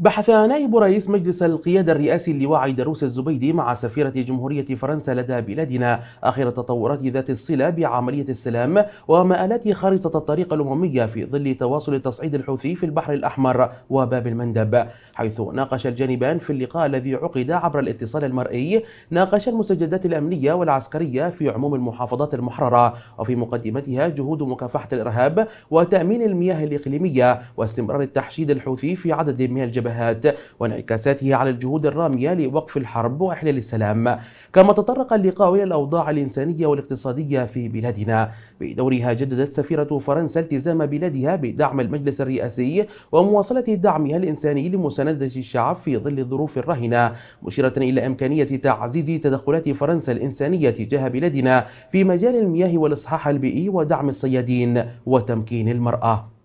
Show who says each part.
Speaker 1: بحث نائب رئيس مجلس القيادة الرئاسي اللواء دروس الزبيدي مع سفيرة جمهورية فرنسا لدى بلادنا آخر التطورات ذات الصلة بعملية السلام ومآلات خارطة الطريق الأممية في ظل تواصل التصعيد الحوثي في البحر الأحمر وباب المندب حيث ناقش الجانبان في اللقاء الذي عقد عبر الاتصال المرئي ناقش المستجدات الأمنية والعسكرية في عموم المحافظات المحررة وفي مقدمتها جهود مكافحة الإرهاب وتأمين المياه الإقليمية واستمرار التحشيد الحوثي في عدد من الجبهات الشبهات وانعكاساته على الجهود الرامية لوقف الحرب وإحلال السلام كما تطرق اللقاء إلى الأوضاع الإنسانية والاقتصادية في بلادنا بدورها جددت سفيرة فرنسا التزام بلادها بدعم المجلس الرئاسي ومواصلة دعمها الإنساني لمساندة الشعب في ظل الظروف الراهنة مشيرة إلى إمكانية تعزيز تدخلات فرنسا الإنسانية تجاه بلادنا في مجال المياه والإصحاح البيئي ودعم الصيادين وتمكين المرأة